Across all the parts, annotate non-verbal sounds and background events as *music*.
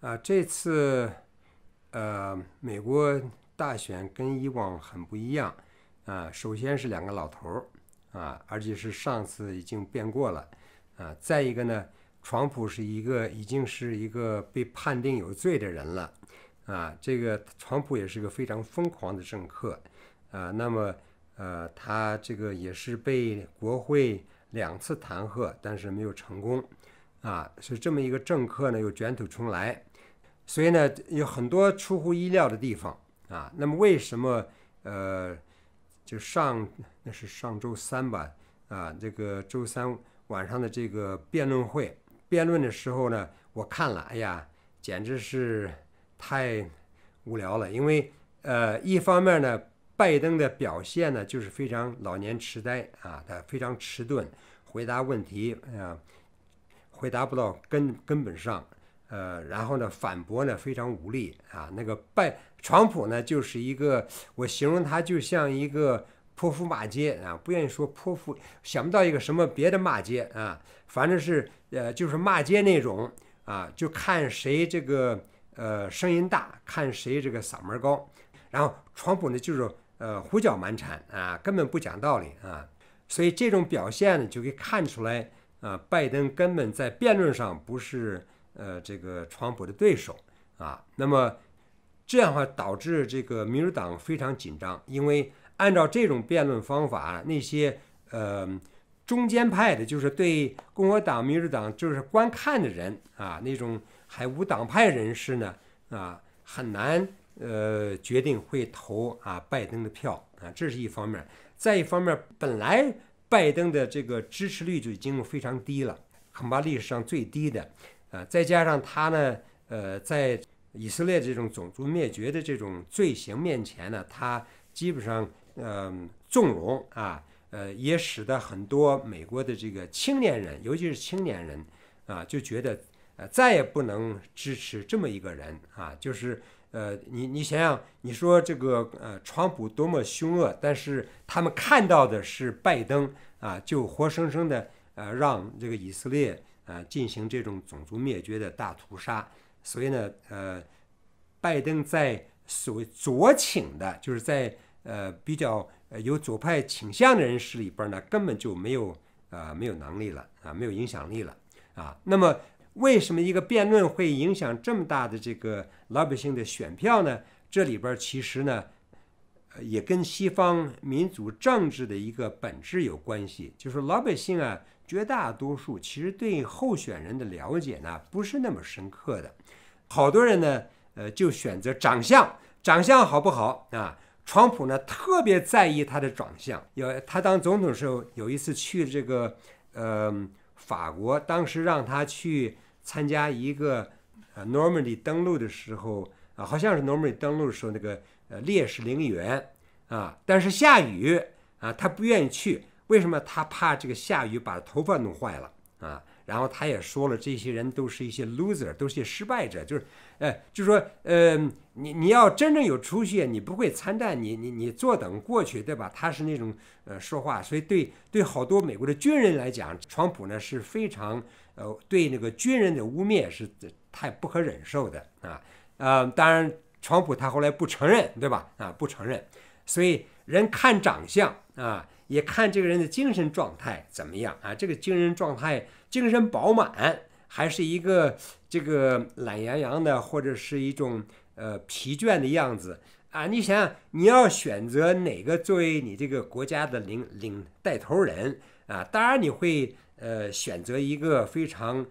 啊，这次，呃，美国大选跟以往很不一样，啊，首先是两个老头儿，啊，而且是上次已经变过了，啊，再一个呢，川普是一个已经是一个被判定有罪的人了，啊，这个川普也是个非常疯狂的政客，啊，那么，呃，他这个也是被国会两次弹劾，但是没有成功，啊，是这么一个政客呢，又卷土重来。所以呢，有很多出乎意料的地方啊。那么为什么？呃，就上那是上周三吧，啊，这个周三晚上的这个辩论会，辩论的时候呢，我看了，哎呀，简直是太无聊了。因为呃，一方面呢，拜登的表现呢就是非常老年痴呆啊，他非常迟钝，回答问题，啊，呀，回答不到根根本上。呃，然后呢，反驳呢非常无力啊。那个拜床普呢，就是一个我形容他就像一个泼妇骂街啊，不愿意说泼妇，想不到一个什么别的骂街啊，反正是呃，就是骂街那种啊，就看谁这个呃声音大，看谁这个嗓门高。然后床普呢，就是呃胡搅蛮缠啊，根本不讲道理啊。所以这种表现呢，就可以看出来啊，拜登根本在辩论上不是。呃，这个川普的对手啊，那么这样的话导致这个民主党非常紧张，因为按照这种辩论方法，那些呃中间派的，就是对共和党、民主党就是观看的人啊，那种还无党派人士呢啊，很难呃决定会投啊拜登的票啊，这是一方面；再一方面，本来拜登的这个支持率就已经非常低了，恐怕历史上最低的。呃，再加上他呢，呃，在以色列这种种族灭绝的这种罪行面前呢，他基本上呃纵容啊，呃，也使得很多美国的这个青年人，尤其是青年人啊，就觉得呃再也不能支持这么一个人啊，就是呃，你你想想，你说这个呃，川普多么凶恶，但是他们看到的是拜登啊，就活生生的呃，让这个以色列。啊，进行这种种族灭绝的大屠杀，所以呢，呃，拜登在所谓左倾的，就是在呃比较有左派倾向的人士里边呢，根本就没有啊，没有能力了啊，没有影响力了啊。那么，为什么一个辩论会影响这么大的这个老百姓的选票呢？这里边其实呢，也跟西方民主政治的一个本质有关系，就是老百姓啊。绝大多数其实对候选人的了解呢不是那么深刻的，好多人呢，呃，就选择长相，长相好不好啊？川普呢特别在意他的长相，有他当总统时候有一次去这个呃法国，当时让他去参加一个呃 n o r m a n d y 登陆的时候啊，好像是 Normandy 登陆的时候那个呃烈士陵园啊，但是下雨啊，他不愿意去。为什么他怕这个下雨把头发弄坏了啊？然后他也说了，这些人都是一些 loser，都是些失败者，就是，呃，就说，呃，你你要真正有出息，你不会参战，你你你坐等过去，对吧？他是那种呃说话，所以对对好多美国的军人来讲，川普呢是非常呃对那个军人的污蔑是太不可忍受的啊呃，当然，川普他后来不承认，对吧？啊，不承认，所以人看长相啊。也看这个人的精神状态怎么样啊？这个精神状态，精神饱满还是一个这个懒洋洋的，或者是一种呃疲倦的样子啊？你想想，你要选择哪个作为你这个国家的领领带头人啊？当然你会呃选择一个非常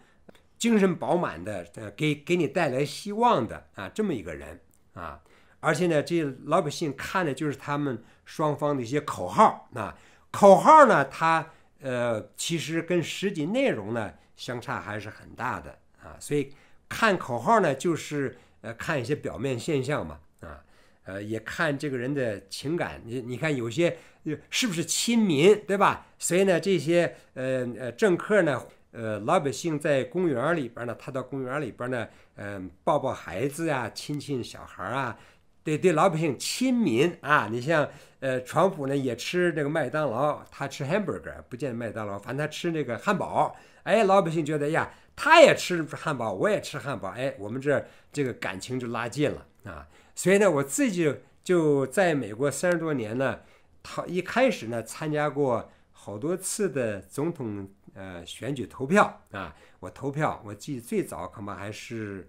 精神饱满的，呃给给你带来希望的啊这么一个人啊！而且呢，这老百姓看的就是他们双方的一些口号啊。口号呢，它呃，其实跟实际内容呢相差还是很大的啊，所以看口号呢，就是呃看一些表面现象嘛啊，呃也看这个人的情感，你你看有些是不是亲民，对吧？所以呢，这些呃呃政客呢，呃老百姓在公园里边呢，他到公园里边呢，嗯，抱抱孩子呀，亲亲小孩啊。对对，老百姓亲民啊！你像呃，川普呢也吃这个麦当劳，他吃 hamburger，不见麦当劳，反正他吃那个汉堡。哎，老百姓觉得呀，他也吃汉堡，我也吃汉堡，哎，我们这这个感情就拉近了啊。所以呢，我自己就在美国三十多年呢，他一开始呢参加过好多次的总统呃选举投票啊，我投票，我记得最早恐怕还是，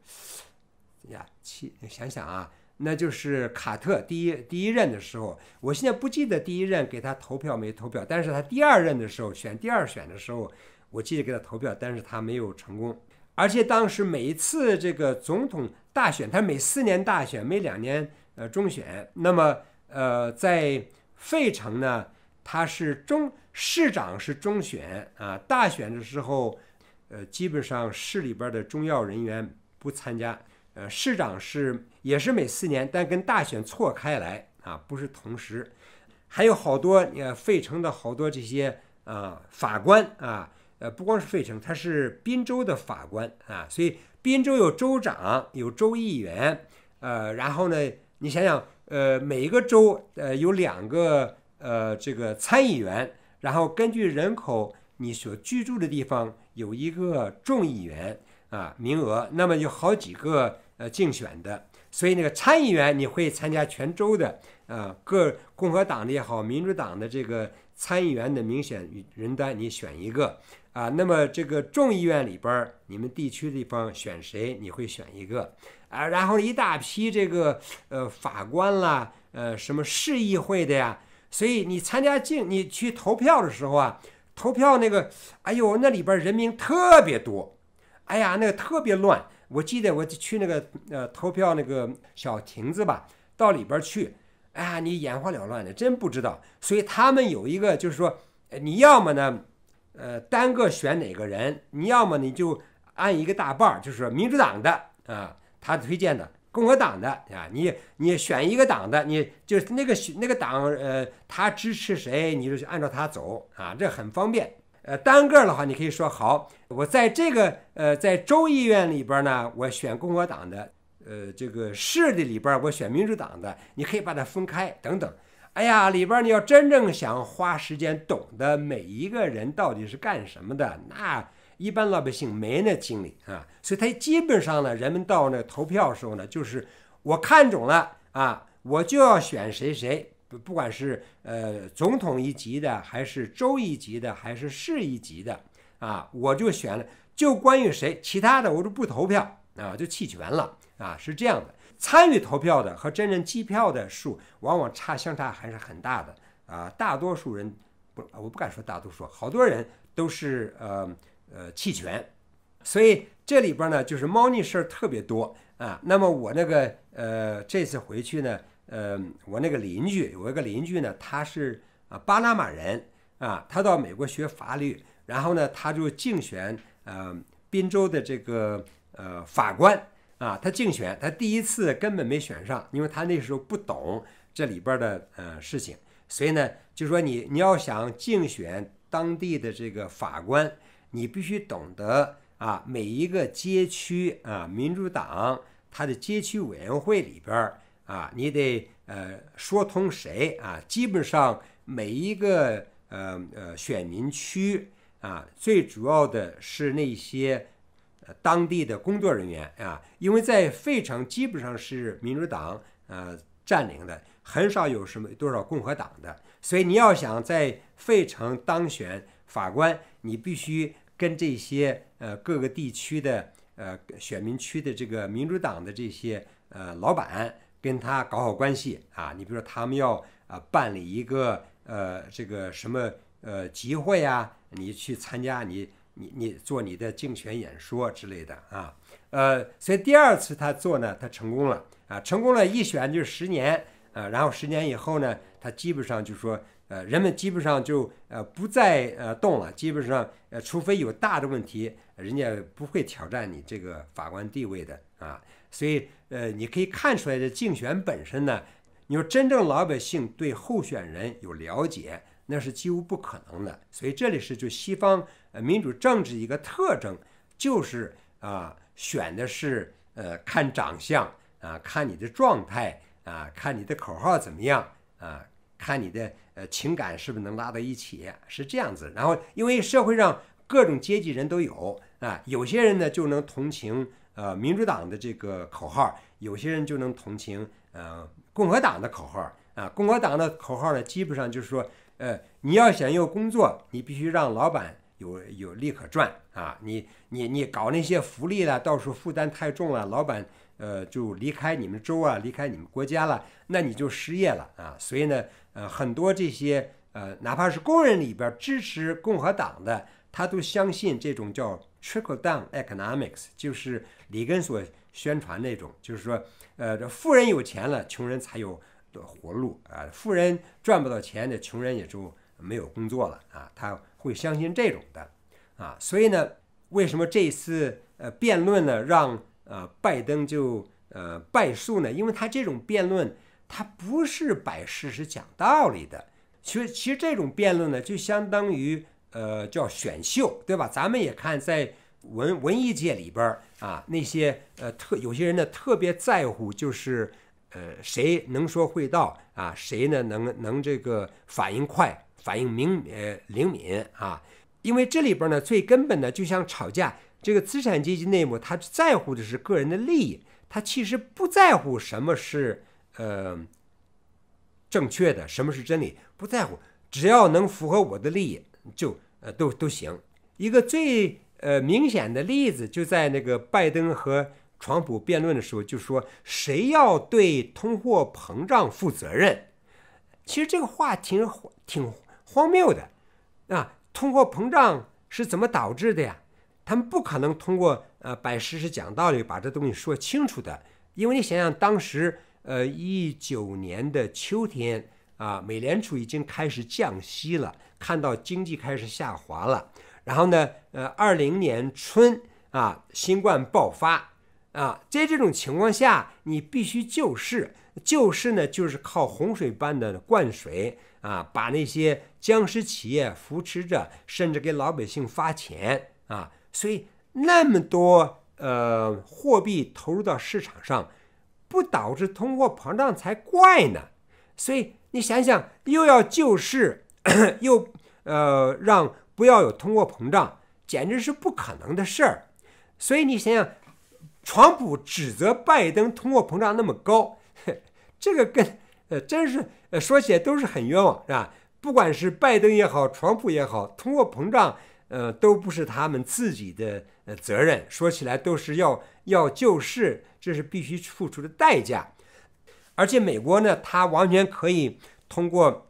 呀，七想想啊。那就是卡特第一第一任的时候，我现在不记得第一任给他投票没投票，但是他第二任的时候选第二选的时候，我记得给他投票，但是他没有成功。而且当时每一次这个总统大选，他每四年大选，每两年呃中选，那么呃在费城呢，他是中市长是中选啊，大选的时候，呃基本上市里边的重要人员不参加。呃，市长是也是每四年，但跟大选错开来啊，不是同时。还有好多呃，费城的好多这些啊法官啊，呃，不光是费城，他是宾州的法官啊。所以宾州有州长，有州议员，呃，然后呢，你想想，呃，每一个州呃有两个呃这个参议员，然后根据人口，你所居住的地方有一个众议员啊名额，那么有好几个。呃，竞选的，所以那个参议员你会参加全州的，呃，各共和党的也好，民主党的这个参议员的名选人单，你选一个啊。那么这个众议院里边你们地区地方选谁，你会选一个啊。然后一大批这个呃法官啦，呃什么市议会的呀，所以你参加竞，你去投票的时候啊，投票那个，哎呦那里边人名特别多，哎呀那个特别乱。我记得我去那个呃投票那个小亭子吧，到里边去，啊，你眼花缭乱的，真不知道。所以他们有一个就是说，你要么呢，呃，单个选哪个人，你要么你就按一个大半儿，就是民主党的啊，他推荐的，共和党的啊，你你选一个党的，你就是那个那个党呃，他支持谁，你就按照他走啊，这很方便。呃，单个的话，你可以说好，我在这个呃，在州议院里边呢，我选共和党的，呃，这个市的里边我选民主党的，你可以把它分开等等。哎呀，里边你要真正想花时间懂得每一个人到底是干什么的，那一般老百姓没那精力啊，所以他基本上呢，人们到那投票的时候呢，就是我看中了啊，我就要选谁谁。不，不管是呃总统一级的，还是州一级的，还是市一级的啊，我就选了。就关于谁，其他的我就不投票啊，就弃权了啊，是这样的。参与投票的和真正计票的数，往往差相差还是很大的啊。大多数人不，我不敢说大多数，好多人都是呃呃弃权。所以这里边呢，就是猫腻事儿特别多啊。那么我那个呃，这次回去呢。呃，我那个邻居有一个邻居呢，他是啊巴拿马人啊，他到美国学法律，然后呢，他就竞选呃滨州的这个呃法官啊，他竞选，他第一次根本没选上，因为他那时候不懂这里边的呃事情，所以呢，就说你你要想竞选当地的这个法官，你必须懂得啊每一个街区啊民主党他的街区委员会里边。啊，你得呃说通谁啊？基本上每一个呃呃选民区啊，最主要的是那些当地的工作人员啊，因为在费城基本上是民主党呃占领的，很少有什么多少共和党的，所以你要想在费城当选法官，你必须跟这些呃各个地区的呃选民区的这个民主党的这些呃老板。跟他搞好关系啊！你比如说，他们要啊办理一个呃这个什么呃集会啊，你去参加，你你你做你的竞选演说之类的啊，呃，所以第二次他做呢，他成功了啊，成功了，一选就是十年啊，然后十年以后呢，他基本上就说呃，人们基本上就呃不再呃动了，基本上呃，除非有大的问题，人家不会挑战你这个法官地位的啊。所以，呃，你可以看出来，这竞选本身呢，你说真正老百姓对候选人有了解，那是几乎不可能的。所以这里是就西方呃民主政治一个特征，就是啊，选的是呃看长相啊，看你的状态啊，看你的口号怎么样啊，看你的呃情感是不是能拉到一起，是这样子。然后，因为社会上各种阶级人都有啊，有些人呢就能同情。呃，民主党的这个口号，有些人就能同情。呃，共和党的口号啊，共和党的口号呢，基本上就是说，呃，你要想要工作，你必须让老板有有利可赚啊。你你你搞那些福利了，到时候负担太重了，老板呃就离开你们州啊，离开你们国家了，那你就失业了啊。所以呢，呃，很多这些呃，哪怕是工人里边支持共和党的，他都相信这种叫。Trickle down economics 就是里根所宣传那种，就是说，呃，这富人有钱了，穷人才有活路啊。富人赚不到钱，那穷人也就没有工作了啊。他会相信这种的啊。所以呢，为什么这次呃辩论呢，让呃拜登就呃败诉呢？因为他这种辩论，他不是摆事实讲道理的。其实，其实这种辩论呢，就相当于。呃，叫选秀，对吧？咱们也看在文文艺界里边啊，那些呃特有些人呢特别在乎，就是呃谁能说会道啊，谁呢能能这个反应快、反应明呃灵敏啊？因为这里边呢最根本的就像吵架，这个资产阶级内部他在乎的是个人的利益，他其实不在乎什么是呃正确的，什么是真理，不在乎，只要能符合我的利益。就呃都都行，一个最呃明显的例子就在那个拜登和川普辩论的时候，就说谁要对通货膨胀负责任？其实这个话挺挺荒谬的，啊，通货膨胀是怎么导致的呀？他们不可能通过呃摆事实讲道理把这东西说清楚的，因为你想想当时呃一九年的秋天。啊，美联储已经开始降息了，看到经济开始下滑了，然后呢，呃，二零年春啊，新冠爆发啊，在这种情况下，你必须救市，救市呢，就是靠洪水般的灌水啊，把那些僵尸企业扶持着，甚至给老百姓发钱啊，所以那么多呃货币投入到市场上，不导致通货膨胀才怪呢，所以。你想想，又要救市，*clears throat* 又呃让不要有通货膨胀，简直是不可能的事儿。所以你想想，川普指责拜登通货膨胀那么高，*laughs* 这个跟呃真是呃说起来都是很冤枉，是吧？不管是拜登也好，川普也好，通货膨胀呃都不是他们自己的呃责任，说起来都是要要救市，这是必须付出的代价。而且美国呢，它完全可以通过，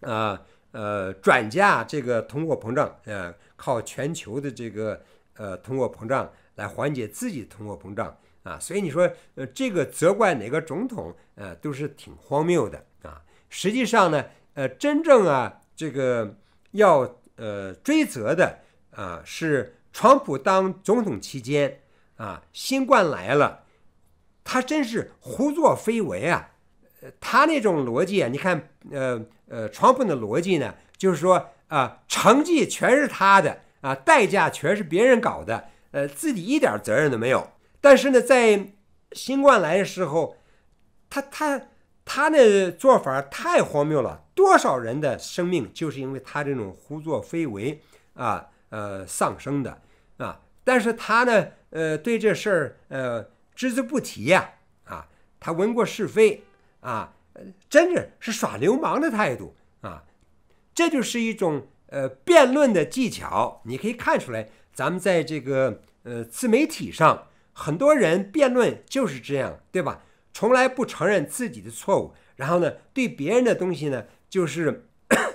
呃呃转嫁这个通货膨胀，呃靠全球的这个呃通货膨胀来缓解自己的通货膨胀啊，所以你说呃这个责怪哪个总统，呃都是挺荒谬的啊。实际上呢，呃真正啊这个要呃追责的啊是川普当总统期间啊，新冠来了。他真是胡作非为啊！呃，他那种逻辑啊，你看，呃呃，川普的逻辑呢，就是说啊，成绩全是他的啊，代价全是别人搞的，呃，自己一点责任都没有。但是呢，在新冠来的时候，他他他那做法太荒谬了，多少人的生命就是因为他这种胡作非为啊，呃，丧生的啊。但是他呢，呃，对这事儿，呃。只字不提呀！啊，他闻过是非，啊，真的是耍流氓的态度啊！这就是一种呃辩论的技巧，你可以看出来，咱们在这个呃自媒体上，很多人辩论就是这样，对吧？从来不承认自己的错误，然后呢，对别人的东西呢，就是 *coughs*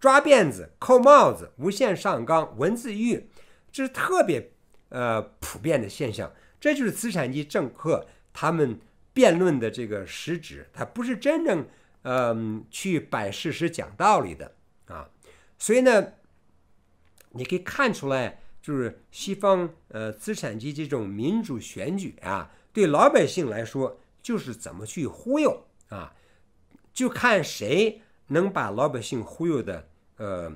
抓辫子、扣帽子、无限上纲、文字狱，这是特别呃普遍的现象。这就是资产阶级政客他们辩论的这个实质，他不是真正嗯去摆事实讲道理的啊，所以呢，你可以看出来，就是西方呃资产阶级这种民主选举啊，对老百姓来说就是怎么去忽悠啊，就看谁能把老百姓忽悠的呃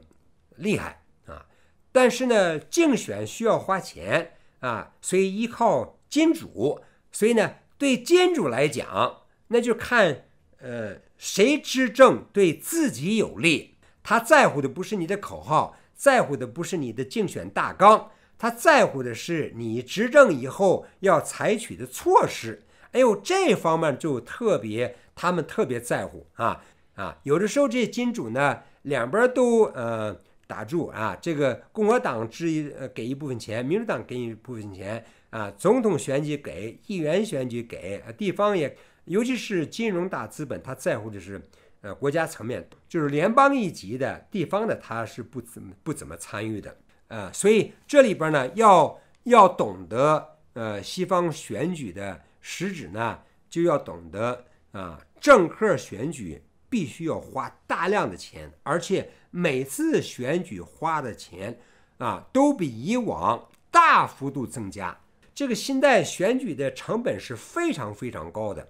厉害啊，但是呢，竞选需要花钱啊，所以依靠。金主，所以呢，对金主来讲，那就看呃谁执政对自己有利。他在乎的不是你的口号，在乎的不是你的竞选大纲，他在乎的是你执政以后要采取的措施。哎呦，这方面就特别，他们特别在乎啊啊！有的时候这些金主呢，两边都呃打住啊。这个共和党支给一部分钱，民主党给一部分钱。啊，总统选举给，议员选举给，地方也，尤其是金融大资本，他在乎的是，呃，国家层面，就是联邦一级的，地方的他是不怎么不怎么参与的，啊，所以这里边呢，要要懂得，呃，西方选举的实质呢，就要懂得啊，政客选举必须要花大量的钱，而且每次选举花的钱，啊，都比以往大幅度增加。这个信代选举的成本是非常非常高的，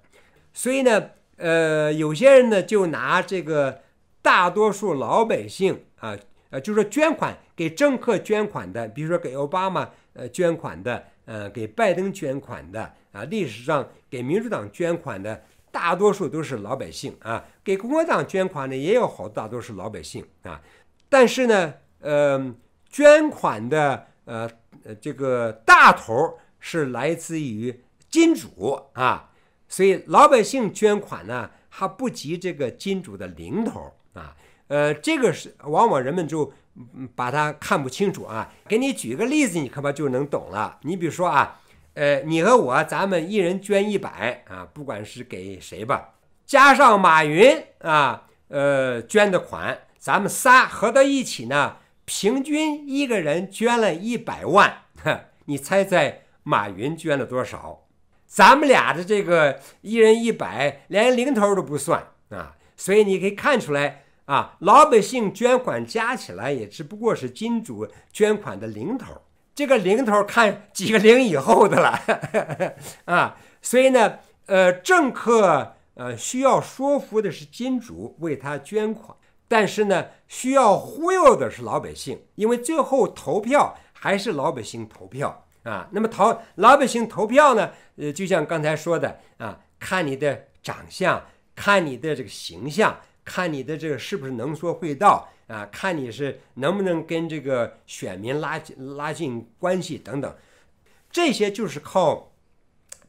所以呢，呃，有些人呢就拿这个大多数老百姓啊，呃，就是说捐款给政客捐款的，比如说给奥巴马呃捐款的，呃，给拜登捐款的啊，历史上给民主党捐款的大多数都是老百姓啊，给共和党捐款的也有好，大多是老百姓啊，但是呢，呃，捐款的呃，这个大头。是来自于金主啊，所以老百姓捐款呢，还不及这个金主的零头啊。呃，这个是往往人们就把它看不清楚啊。给你举个例子，你可能就能懂了。你比如说啊，呃，你和我，咱们一人捐一百啊，不管是给谁吧，加上马云啊，呃，捐的款，咱们仨合到一起呢，平均一个人捐了一百万。*laughs* 你猜猜？马云捐了多少？咱们俩的这个一人一百，连零头都不算啊。所以你可以看出来啊，老百姓捐款加起来也只不过是金主捐款的零头，这个零头看几个零以后的了 *laughs* 啊。所以呢，呃，政客呃需要说服的是金主为他捐款，但是呢，需要忽悠的是老百姓，因为最后投票还是老百姓投票。啊，那么投老百姓投票呢？呃，就像刚才说的啊，看你的长相，看你的这个形象，看你的这个是不是能说会道啊，看你是能不能跟这个选民拉近拉近关系等等，这些就是靠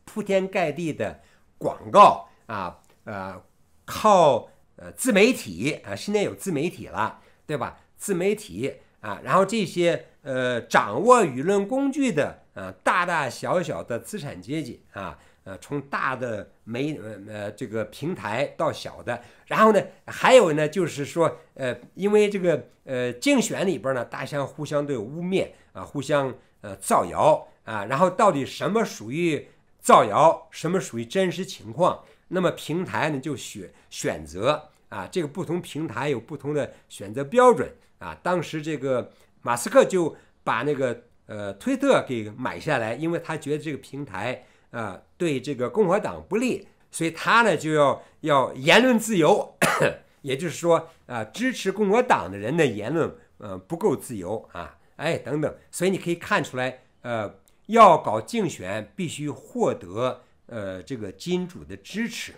铺天盖地的广告啊，呃，靠呃自媒体啊，现在有自媒体了，对吧？自媒体啊，然后这些。呃，掌握舆论工具的啊，大大小小的资产阶级啊，呃，从大的媒呃呃这个平台到小的，然后呢，还有呢，就是说，呃，因为这个呃竞选里边呢，大家互相都有污蔑啊，互相呃造谣啊，然后到底什么属于造谣，什么属于真实情况，那么平台呢就选选择啊，这个不同平台有不同的选择标准啊，当时这个。马斯克就把那个呃推特给买下来，因为他觉得这个平台啊对这个共和党不利，所以他呢就要要言论自由，*coughs* 也就是说啊支持共和党的人的言论嗯不够自由啊，哎等等，所以你可以看出来，呃要搞竞选必须获得呃这个金主的支持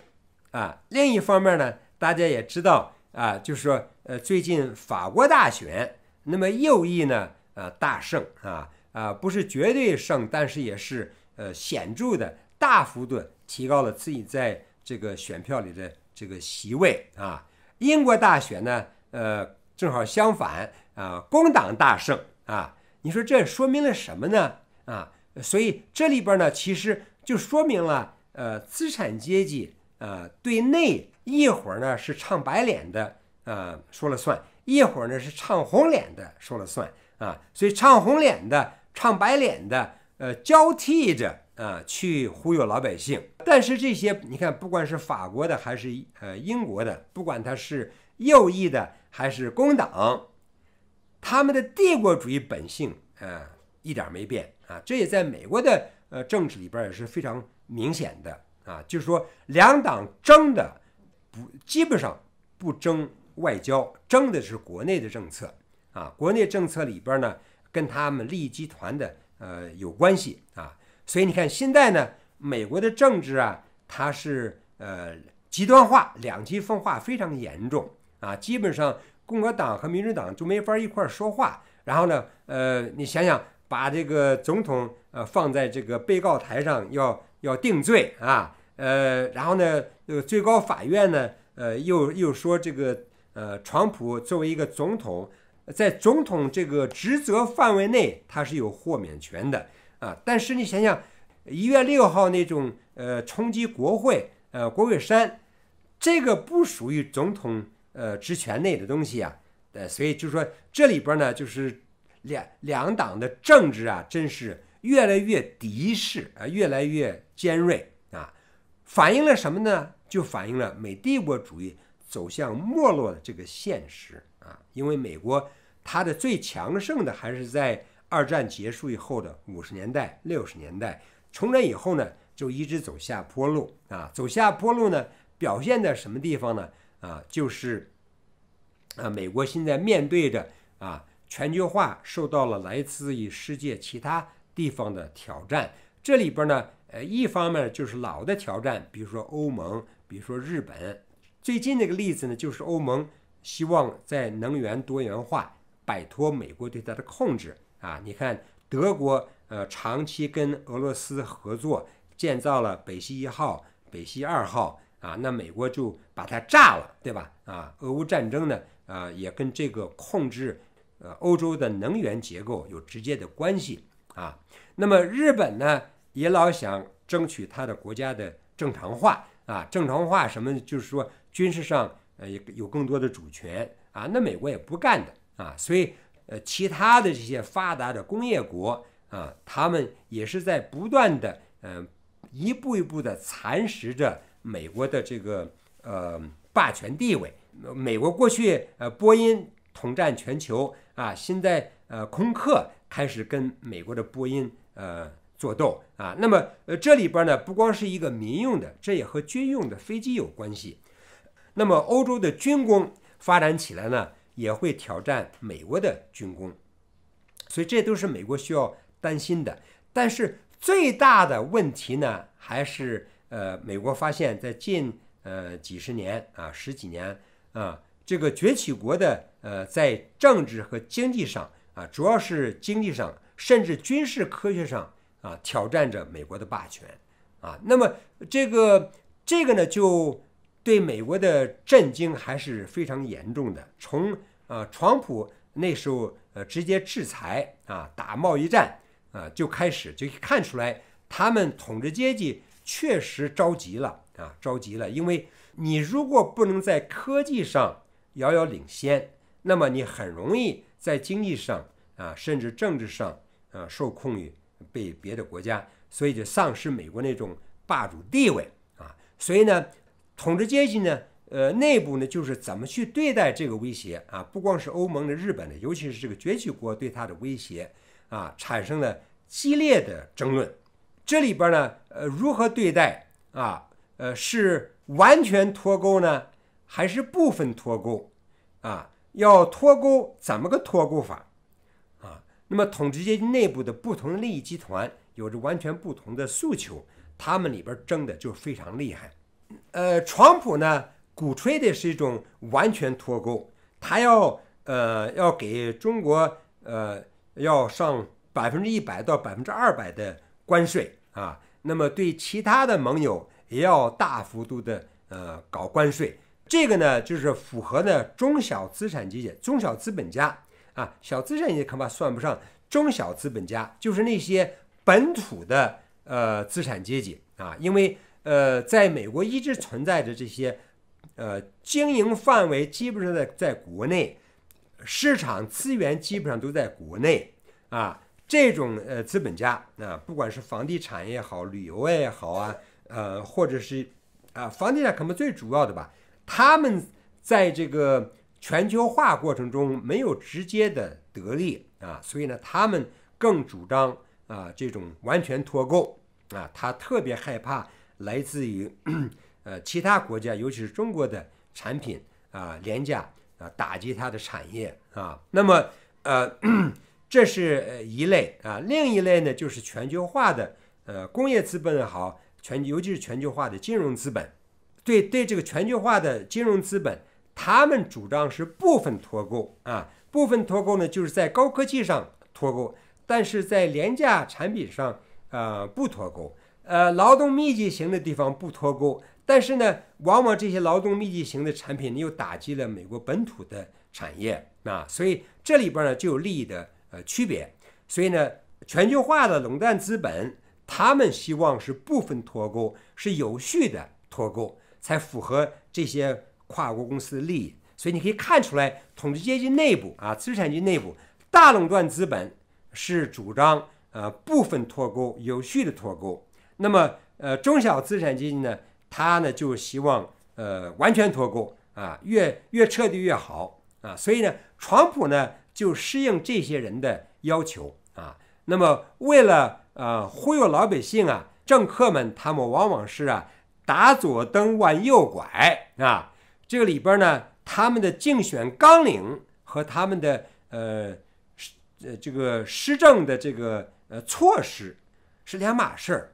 啊。另一方面呢，大家也知道啊，就是说呃最近法国大选。那么右翼呢？呃，大胜啊啊，不是绝对胜，但是也是呃显著的大幅度提高了自己在这个选票里的这个席位啊。英国大选呢，呃，正好相反啊，工党大胜啊。你说这说明了什么呢？啊，所以这里边呢，其实就说明了呃，资产阶级啊，对内一伙儿呢是唱白脸的啊，说了算。一会儿呢是唱红脸的说了算啊，所以唱红脸的、唱白脸的，呃，交替着啊去忽悠老百姓。但是这些你看，不管是法国的还是呃英国的，不管他是右翼的还是工党，他们的帝国主义本性啊一点没变啊。这也在美国的呃政治里边也是非常明显的啊，就是说两党争的不基本上不争。外交争的是国内的政策啊，国内政策里边呢，跟他们利益集团的呃有关系啊，所以你看现在呢，美国的政治啊，它是呃极端化、两极分化非常严重啊，基本上共和党和民主党就没法一块说话。然后呢，呃，你想想把这个总统呃放在这个被告台上要要定罪啊，呃，然后呢，呃，最高法院呢，呃，又又说这个。呃，川普作为一个总统，在总统这个职责范围内，他是有豁免权的啊。但是你想想，一月六号那种呃冲击国会，呃国会山，这个不属于总统呃职权内的东西啊。呃，所以就是说，这里边呢，就是两两党的政治啊，真是越来越敌视啊，越来越尖锐啊，反映了什么呢？就反映了美帝国主义。走向没落的这个现实啊，因为美国它的最强盛的还是在二战结束以后的五十年代、六十年代，从那以后呢就一直走下坡路啊，走下坡路呢，表现在什么地方呢？啊，就是啊，美国现在面对着啊全球化受到了来自于世界其他地方的挑战，这里边呢，呃，一方面就是老的挑战，比如说欧盟，比如说日本。最近那个例子呢，就是欧盟希望在能源多元化，摆脱美国对它的控制啊。你看，德国呃长期跟俄罗斯合作，建造了北溪一号、北溪二号啊，那美国就把它炸了，对吧？啊，俄乌战争呢，啊也跟这个控制呃欧洲的能源结构有直接的关系啊。那么日本呢，也老想争取它的国家的正常化啊，正常化什么，就是说。军事上呃有有更多的主权啊，那美国也不干的啊，所以呃其他的这些发达的工业国啊，他们也是在不断的嗯一步一步的蚕食着美国的这个呃霸权地位。美国过去呃波音统占全球啊，现在呃空客开始跟美国的波音呃作斗啊，那么呃这里边呢不光是一个民用的，这也和军用的飞机有关系。那么欧洲的军工发展起来呢，也会挑战美国的军工，所以这都是美国需要担心的。但是最大的问题呢，还是呃，美国发现，在近呃几十年啊、十几年啊，这个崛起国的呃，在政治和经济上啊，主要是经济上，甚至军事科学上啊，挑战着美国的霸权啊。那么这个这个呢，就对美国的震惊还是非常严重的。从呃，川普那时候呃直接制裁啊，打贸易战啊，就开始就看出来，他们统治阶级确实着急了啊，着急了。因为你如果不能在科技上遥遥领先，那么你很容易在经济上啊，甚至政治上啊受控于被别的国家，所以就丧失美国那种霸主地位啊。所以呢。统治阶级呢，呃，内部呢就是怎么去对待这个威胁啊？不光是欧盟的、日本的，尤其是这个崛起国对它的威胁啊，产生了激烈的争论。这里边呢，呃，如何对待啊？呃，是完全脱钩呢，还是部分脱钩？啊，要脱钩怎么个脱钩法？啊，那么统治阶级内部的不同利益集团有着完全不同的诉求，他们里边争的就非常厉害。呃，川普呢鼓吹的是一种完全脱钩，他要呃要给中国呃要上百分之一百到百分之二百的关税啊，那么对其他的盟友也要大幅度的呃搞关税，这个呢就是符合的中小资产阶级、中小资本家啊，小资产阶级恐怕算不上中小资本家，就是那些本土的呃资产阶级啊，因为。呃，在美国一直存在着这些，呃，经营范围基本上在在国内，市场资源基本上都在国内啊。这种呃资本家，啊，不管是房地产也好，旅游也好啊，呃，或者是啊，房地产可能最主要的吧。他们在这个全球化过程中没有直接的得利啊，所以呢，他们更主张啊这种完全脱钩啊，他特别害怕。来自于 *clears throat* 呃其他国家，尤其是中国的产品啊，廉价啊，打击它的产业啊。那么呃，*clears throat* 这是一类啊，另一类呢，就是全球化的呃工业资本也好，全尤其是全球化的金融资本。对对，这个全球化的金融资本，他们主张是部分脱钩啊，部分脱钩呢，就是在高科技上脱钩，但是在廉价产品上啊不脱钩。呃，劳动密集型的地方不脱钩，但是呢，往往这些劳动密集型的产品又打击了美国本土的产业啊，所以这里边呢就有利益的呃区别。所以呢，全球化的垄断资本他们希望是部分脱钩，是有序的脱钩，才符合这些跨国公司的利益。所以你可以看出来，统治阶级内部啊，资产阶级内部大垄断资本是主张呃部分脱钩、有序的脱钩。那么，呃，中小资产阶级呢，他呢就希望，呃，完全脱钩啊，越越彻底越好啊，所以呢，川普呢就适应这些人的要求啊。那么，为了呃忽悠老百姓啊，政客们他们往往是啊打左灯往右拐啊。这个里边呢，他们的竞选纲领和他们的呃施呃这个施政的这个呃措施是两码事儿。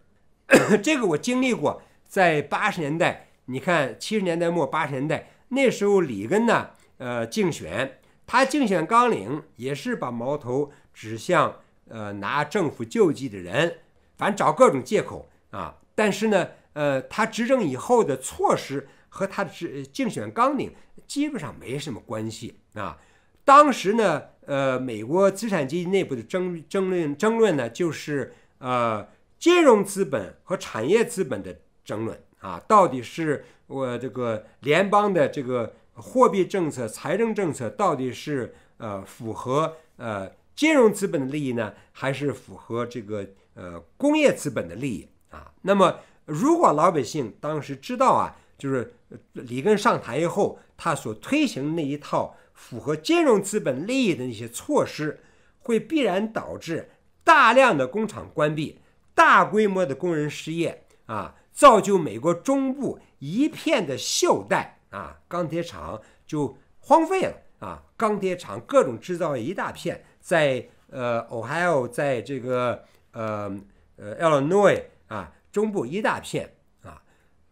*coughs* 这个我经历过，在八十年代，你看七十年代末八十年代那时候，里根呢，呃，竞选，他竞选纲领也是把矛头指向呃拿政府救济的人，反正找各种借口啊。但是呢，呃，他执政以后的措施和他的执竞选纲领基本上没什么关系啊。当时呢，呃，美国资产阶级内部的争争论争论呢，就是呃。金融资本和产业资本的争论啊，到底是我这个联邦的这个货币政策、财政政策到底是呃符合呃金融资本的利益呢，还是符合这个呃工业资本的利益啊？那么，如果老百姓当时知道啊，就是里根上台以后，他所推行那一套符合金融资本利益的那些措施，会必然导致大量的工厂关闭。大规模的工人失业啊，造就美国中部一片的锈带啊，钢铁厂就荒废了啊，钢铁厂各种制造一大片，在呃 Ohio，在这个呃呃 Illinois 啊，中部一大片啊，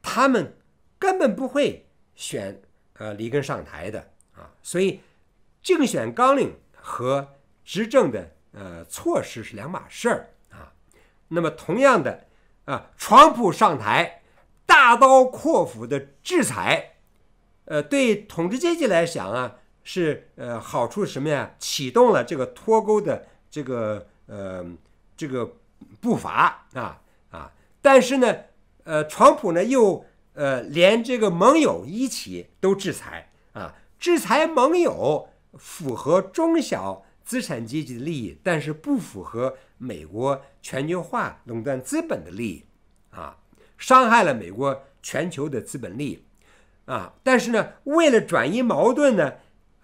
他们根本不会选呃里根上台的啊，所以竞选纲领和执政的呃措施是两码事儿。那么，同样的，啊，川普上台，大刀阔斧的制裁，呃，对统治阶级来讲啊，是呃好处什么呀？启动了这个脱钩的这个呃这个步伐啊啊！但是呢，呃，川普呢又呃连这个盟友一起都制裁啊，制裁盟友符合中小。资产阶级的利益，但是不符合美国全球化垄断资本的利益，啊，伤害了美国全球的资本利益，啊，但是呢，为了转移矛盾呢，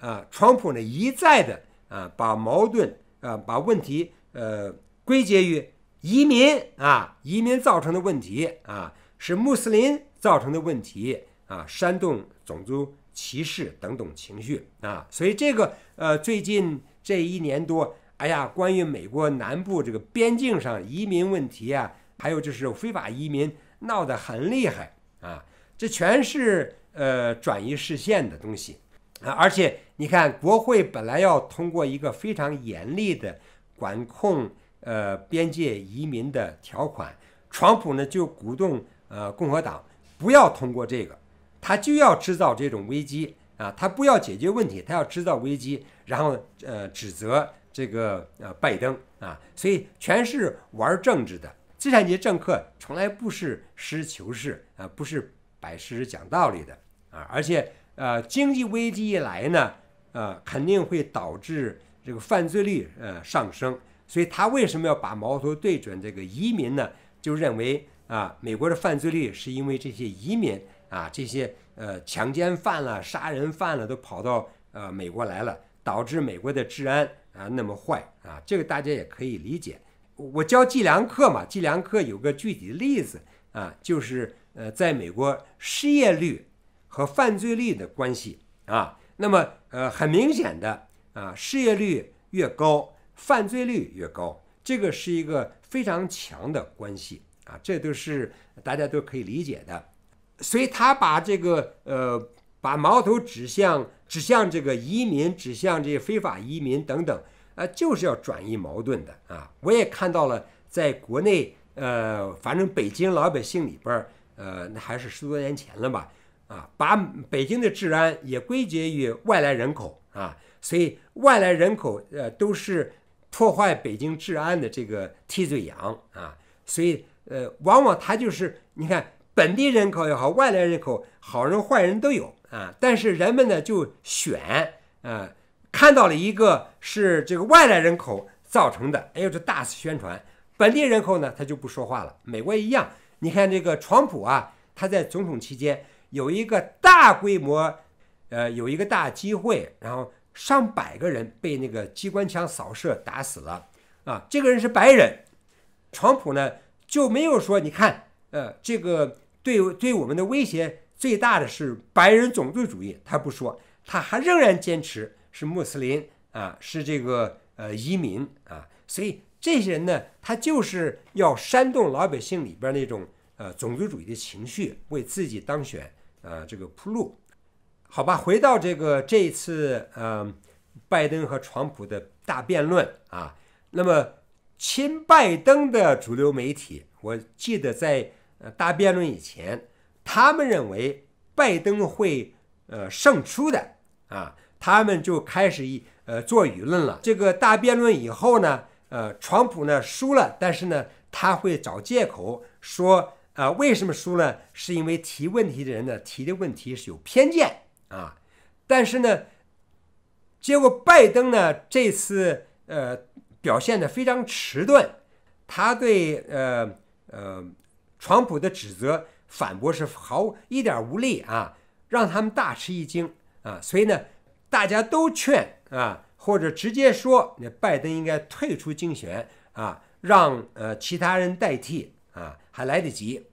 啊，川普呢一再的啊，把矛盾啊，把问题呃归结于移民啊，移民造成的问题啊，是穆斯林造成的问题啊，煽动种族歧视等等情绪啊，所以这个呃最近。这一年多，哎呀，关于美国南部这个边境上移民问题啊，还有就是非法移民闹得很厉害啊，这全是呃转移视线的东西啊。而且你看，国会本来要通过一个非常严厉的管控呃边界移民的条款，川普呢就鼓动呃共和党不要通过这个，他就要制造这种危机。啊，他不要解决问题，他要制造危机，然后呃指责这个呃拜登啊，所以全是玩政治的资产阶级政客，从来不是实事求是啊，不是摆事实讲道理的啊，而且呃经济危机一来呢，呃肯定会导致这个犯罪率呃上升，所以他为什么要把矛头对准这个移民呢？就认为啊美国的犯罪率是因为这些移民啊这些。呃，强奸犯了、杀人犯了，都跑到呃美国来了，导致美国的治安啊那么坏啊，这个大家也可以理解。我教计量课嘛，计量课有个具体的例子啊，就是呃，在美国失业率和犯罪率的关系啊，那么呃很明显的啊，失业率越高，犯罪率越高，这个是一个非常强的关系啊，这都是大家都可以理解的。所以他把这个呃，把矛头指向指向这个移民，指向这些非法移民等等，呃，就是要转移矛盾的啊。我也看到了，在国内呃，反正北京老百姓里边儿，呃，那还是十多年前了吧，啊，把北京的治安也归结于外来人口啊，所以外来人口呃都是破坏北京治安的这个替罪羊啊，所以呃，往往他就是你看。本地人口也好，外来人口好人坏人都有啊，但是人们呢就选啊，看到了一个是这个外来人口造成的，哎呦这大肆宣传，本地人口呢他就不说话了。美国一样，你看这个川普啊，他在总统期间有一个大规模，呃，有一个大机会，然后上百个人被那个机关枪扫射打死了，啊，这个人是白人，床普呢就没有说，你看，呃，这个。对对我们的威胁最大的是白人种族主义，他不说，他还仍然坚持是穆斯林啊，是这个呃移民啊，所以这些人呢，他就是要煽动老百姓里边那种呃种族主义的情绪，为自己当选啊这个铺路，好吧，回到这个这一次嗯，拜登和川普的大辩论啊，那么亲拜登的主流媒体，我记得在。大辩论以前，他们认为拜登会呃胜出的啊，他们就开始一呃做舆论了。这个大辩论以后呢，呃，川普呢输了，但是呢他会找借口说啊为什么输呢？是因为提问题的人呢提的问题是有偏见啊。但是呢，结果拜登呢这次呃表现的非常迟钝，他对呃呃。川普的指责反驳是毫一点无力啊，让他们大吃一惊啊！所以呢，大家都劝啊，或者直接说，那拜登应该退出竞选啊，让呃其他人代替啊，还来得及。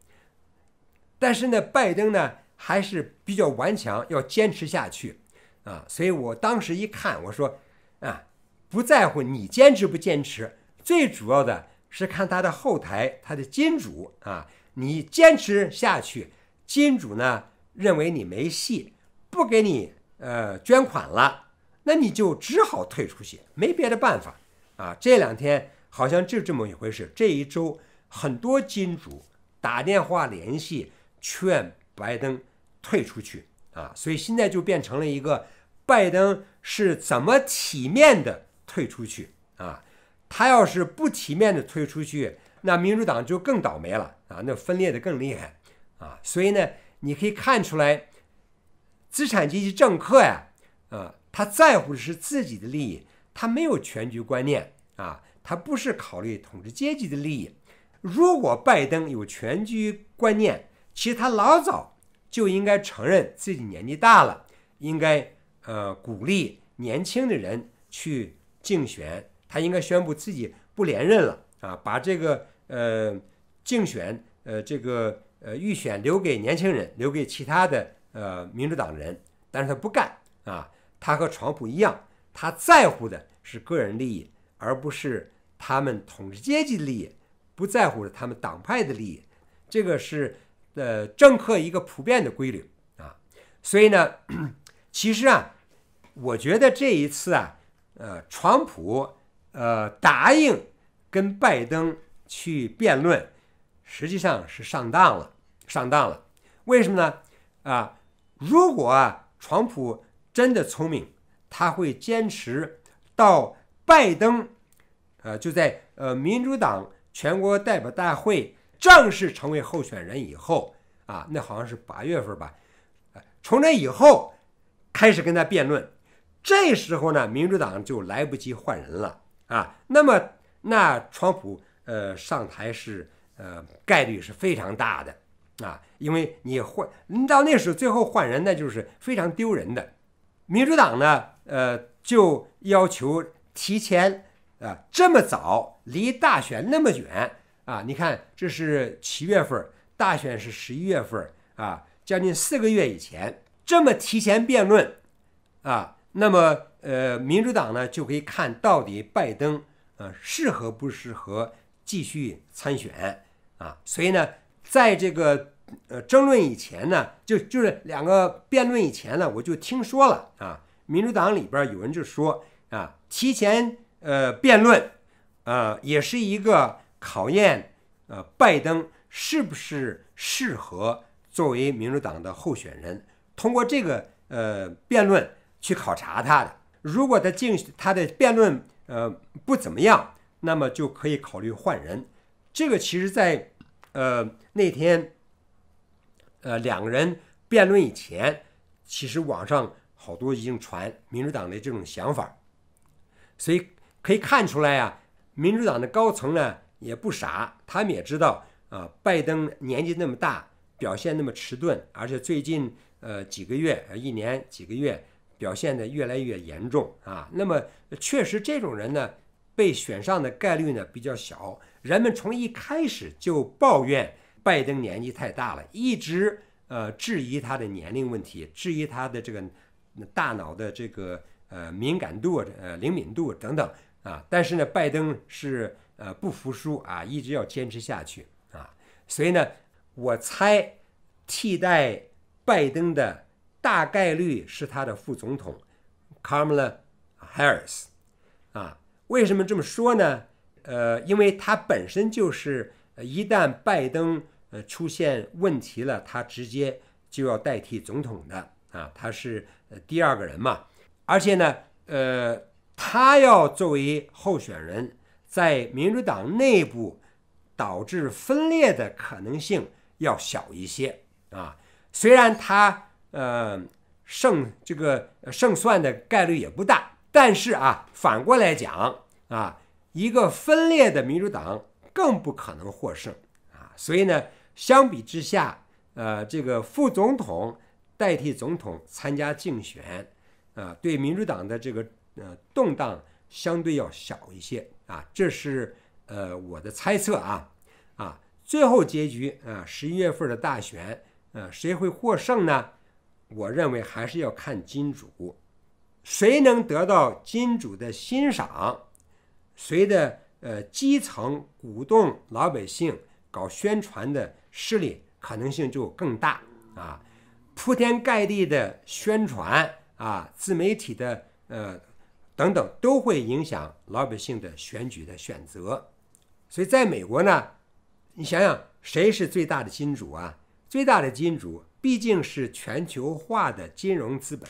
但是呢，拜登呢还是比较顽强，要坚持下去啊！所以我当时一看，我说啊，不在乎你坚持不坚持，最主要的是看他的后台，他的金主啊。你坚持下去，金主呢认为你没戏，不给你呃捐款了，那你就只好退出去，没别的办法啊。这两天好像就这么一回事。这一周很多金主打电话联系劝拜登退出去啊，所以现在就变成了一个拜登是怎么体面的退出去啊？他要是不体面的退出去。那民主党就更倒霉了啊！那分裂的更厉害啊！所以呢，你可以看出来，资产阶级政客呀，啊，他在乎的是自己的利益，他没有全局观念啊，他不是考虑统治阶级的利益。如果拜登有全局观念，其实他老早就应该承认自己年纪大了，应该呃鼓励年轻的人去竞选，他应该宣布自己不连任了啊！把这个。呃，竞选呃，这个呃，预选留给年轻人，留给其他的呃民主党人，但是他不干啊，他和川普一样，他在乎的是个人利益，而不是他们统治阶级的利益，不在乎他们党派的利益，这个是呃政客一个普遍的规律啊，所以呢，*clears throat* 其实啊，我觉得这一次啊，呃，川普呃答应跟拜登。去辩论，实际上是上当了，上当了。为什么呢？啊，如果啊，川普真的聪明，他会坚持到拜登，呃，就在呃民主党全国代表大会正式成为候选人以后啊，那好像是八月份吧，从那以后开始跟他辩论。这时候呢，民主党就来不及换人了啊。那么那川普。呃，上台是呃概率是非常大的啊，因为你换你到那时候最后换人，那就是非常丢人的。民主党呢，呃，就要求提前啊，这么早离大选那么远啊，你看这是七月份，大选是十一月份啊，将近四个月以前这么提前辩论啊，那么呃，民主党呢就可以看到底拜登啊适合不适合。继续参选啊！所以呢，在这个呃争论以前呢，就就是两个辩论以前呢，我就听说了啊，民主党里边有人就说啊，提前呃辩论呃也是一个考验，呃，拜登是不是适合作为民主党的候选人，通过这个呃辩论去考察他的。如果他进他的辩论呃不怎么样。那么就可以考虑换人，这个其实，在呃那天呃两个人辩论以前，其实网上好多已经传民主党的这种想法，所以可以看出来啊，民主党的高层呢也不傻，他们也知道啊，拜登年纪那么大，表现那么迟钝，而且最近呃几个月、一年几个月表现的越来越严重啊，那么确实这种人呢。被选上的概率呢比较小，人们从一开始就抱怨拜登年纪太大了，一直呃质疑他的年龄问题，质疑他的这个大脑的这个呃敏感度、呃灵敏度等等啊。但是呢，拜登是呃不服输啊，一直要坚持下去啊。所以呢，我猜替代拜登的大概率是他的副总统卡姆勒·哈里斯。为什么这么说呢？呃，因为他本身就是，一旦拜登呃出现问题了，他直接就要代替总统的啊，他是第二个人嘛。而且呢，呃，他要作为候选人，在民主党内部导致分裂的可能性要小一些啊。虽然他呃胜这个胜算的概率也不大。但是啊，反过来讲啊，一个分裂的民主党更不可能获胜啊。所以呢，相比之下，呃，这个副总统代替总统参加竞选啊，对民主党的这个呃动荡相对要小一些啊。这是呃我的猜测啊啊。最后结局啊，十一月份的大选啊，谁会获胜呢？我认为还是要看金主。谁能得到金主的欣赏，谁的呃基层鼓动老百姓搞宣传的势力可能性就更大啊！铺天盖地的宣传啊，自媒体的呃等等，都会影响老百姓的选举的选择。所以，在美国呢，你想想，谁是最大的金主啊？最大的金主毕竟是全球化的金融资本。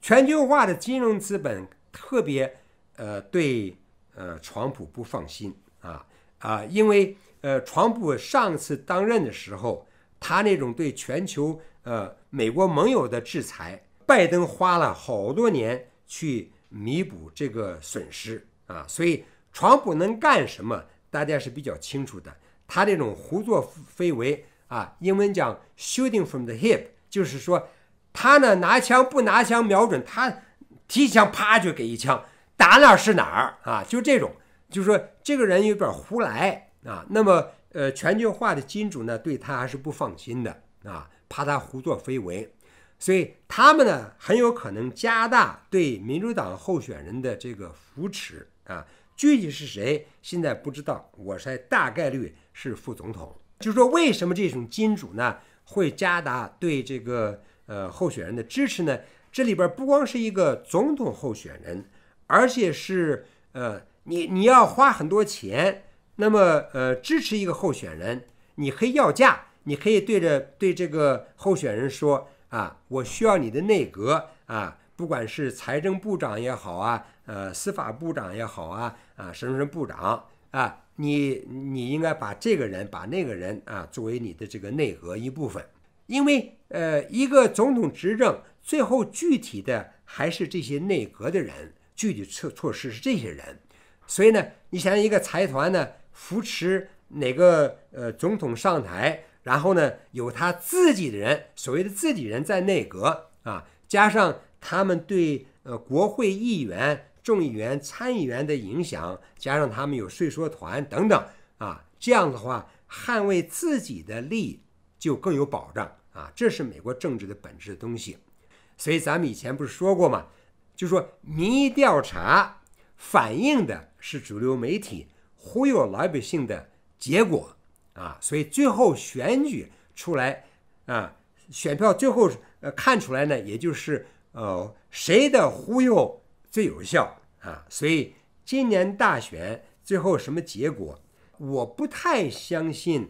全球化的金融资本特别，呃，对，呃，川普不放心啊啊，因为呃，川普上次当任的时候，他那种对全球呃美国盟友的制裁，拜登花了好多年去弥补这个损失啊，所以川普能干什么，大家是比较清楚的。他这种胡作非为啊，英文讲 shooting from the hip，就是说。他呢，拿枪不拿枪瞄准，他提枪啪就给一枪，打哪是哪儿啊，就这种，就说这个人有点胡来啊。那么，呃，全球化的金主呢，对他还是不放心的啊，怕他胡作非为，所以他们呢，很有可能加大对民主党候选人的这个扶持啊。具体是谁现在不知道，我猜大概率是副总统，就是说为什么这种金主呢会加大对这个？呃，候选人的支持呢？这里边不光是一个总统候选人，而且是呃，你你要花很多钱。那么呃，支持一个候选人，你可以要价，你可以对着对这个候选人说啊，我需要你的内阁啊，不管是财政部长也好啊，呃，司法部长也好啊，啊，什么什么部长啊，你你应该把这个人把那个人啊作为你的这个内阁一部分，因为。呃，一个总统执政，最后具体的还是这些内阁的人，具体措措施是这些人。所以呢，你想想一个财团呢扶持哪个呃总统上台，然后呢有他自己的人，所谓的自己人在内阁啊，加上他们对呃国会议员、众议员、参议员的影响，加上他们有税说团等等啊，这样的话捍卫自己的利益就更有保障。啊，这是美国政治的本质的东西，所以咱们以前不是说过吗？就说民意调查反映的是主流媒体忽悠老百姓的结果啊，所以最后选举出来啊，选票最后呃看出来呢，也就是呃谁的忽悠最有效啊，所以今年大选最后什么结果，我不太相信。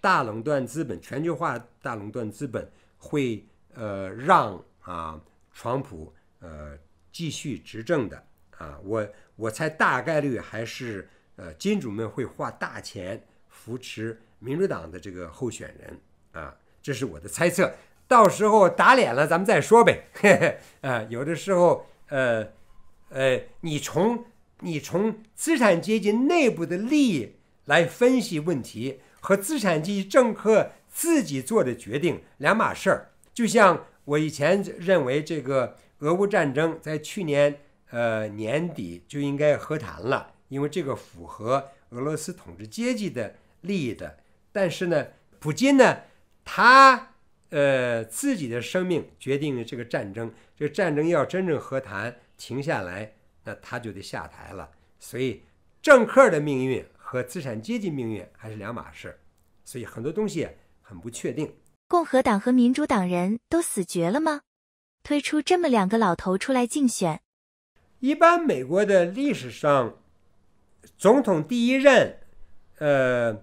大垄断资本全球化，大垄断资本会呃让啊，川普呃继续执政的啊，我我猜大概率还是呃金主们会花大钱扶持民主党的这个候选人啊，这是我的猜测，到时候打脸了咱们再说呗，*laughs* 啊，有的时候呃呃，你从你从资产阶级内部的利益来分析问题。和资产阶级政客自己做的决定两码事儿。就像我以前认为，这个俄乌战争在去年呃年底就应该和谈了，因为这个符合俄罗斯统治阶级的利益的。但是呢，普京呢，他呃自己的生命决定了这个战争。这个战争要真正和谈停下来，那他就得下台了。所以政客的命运。和资产阶级命运还是两码事，所以很多东西很不确定。共和党和民主党人都死绝了吗？推出这么两个老头出来竞选。一般美国的历史上，总统第一任，呃，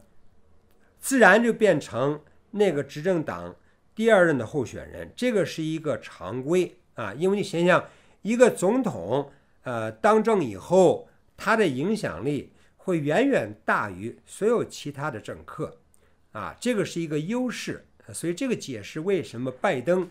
自然就变成那个执政党第二任的候选人，这个是一个常规啊，因为你想想，一个总统呃当政以后，他的影响力。会远远大于所有其他的政客，啊，这个是一个优势，所以这个解释为什么拜登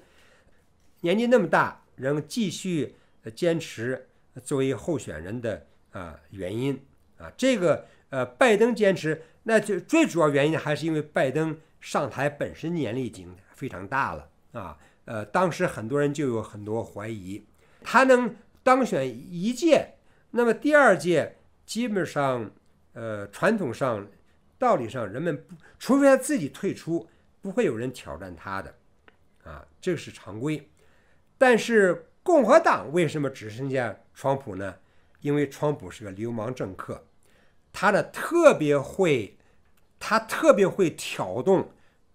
年纪那么大仍继续坚持作为候选人的啊原因啊，这个呃，拜登坚持那就最主要原因还是因为拜登上台本身年龄已经非常大了啊，呃，当时很多人就有很多怀疑他能当选一届，那么第二届基本上。呃，传统上、道理上，人们不，除非他自己退出，不会有人挑战他的，啊，这个是常规。但是共和党为什么只剩下川普呢？因为川普是个流氓政客，他呢特别会，他特别会挑动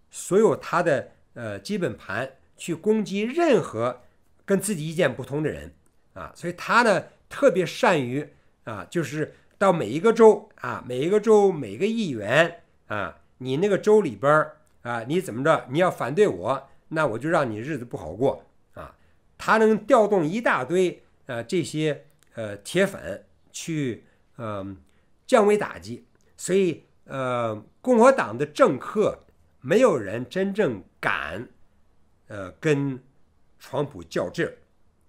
所有他的呃基本盘去攻击任何跟自己意见不同的人，啊，所以他呢特别善于啊，就是。到每一个州啊，每一个州每个议员啊，你那个州里边啊，你怎么着？你要反对我，那我就让你日子不好过啊！他能调动一大堆呃这些呃铁粉去嗯降维打击，所以呃共和党的政客没有人真正敢呃跟川普较劲儿，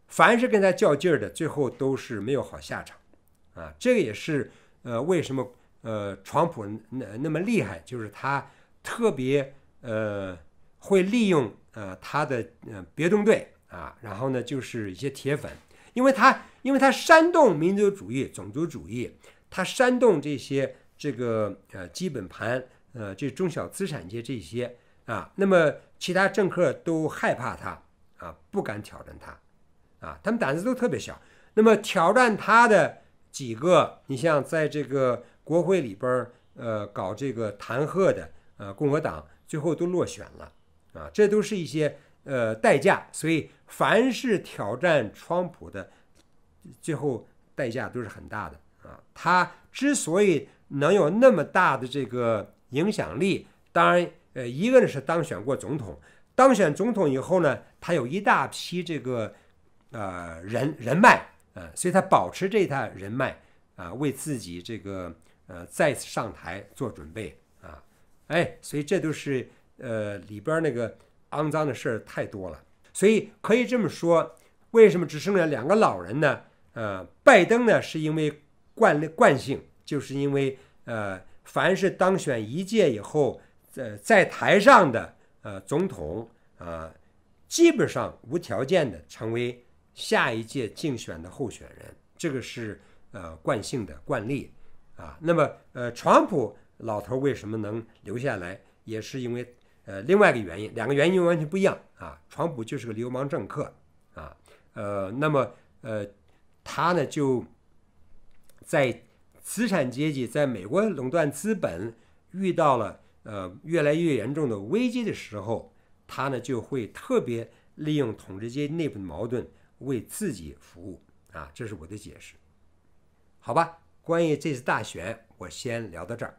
凡是跟他较劲儿的，最后都是没有好下场。啊，这个也是，呃，为什么呃，川普那那么厉害？就是他特别呃，会利用呃他的呃别动队啊，然后呢就是一些铁粉，因为他因为他煽动民族主义、种族主义，他煽动这些这个呃基本盘呃这中小资产阶级这些啊，那么其他政客都害怕他啊，不敢挑战他，啊，他们胆子都特别小，那么挑战他的。几个，你像在这个国会里边儿，呃，搞这个弹劾的，呃，共和党最后都落选了，啊，这都是一些呃代价。所以，凡是挑战川普的，最后代价都是很大的啊。他之所以能有那么大的这个影响力，当然，呃，一个呢是当选过总统，当选总统以后呢，他有一大批这个呃人人脉。啊，所以他保持这他人脉啊，为自己这个呃再次上台做准备啊，哎，所以这都是呃里边那个肮脏的事儿太多了，所以可以这么说，为什么只剩下两个老人呢？呃，拜登呢，是因为惯惯性，就是因为呃，凡是当选一届以后，在在台上的呃总统啊，基本上无条件的成为。下一届竞选的候选人，这个是呃惯性的惯例啊。那么呃，川普老头为什么能留下来，也是因为呃另外一个原因，两个原因完全不一样啊。川普就是个流氓政客啊，呃，那么呃他呢就在资产阶级在美国垄断资本遇到了呃越来越严重的危机的时候，他呢就会特别利用统治阶级内部的矛盾。为自己服务啊，这是我的解释，好吧？关于这次大选，我先聊到这儿。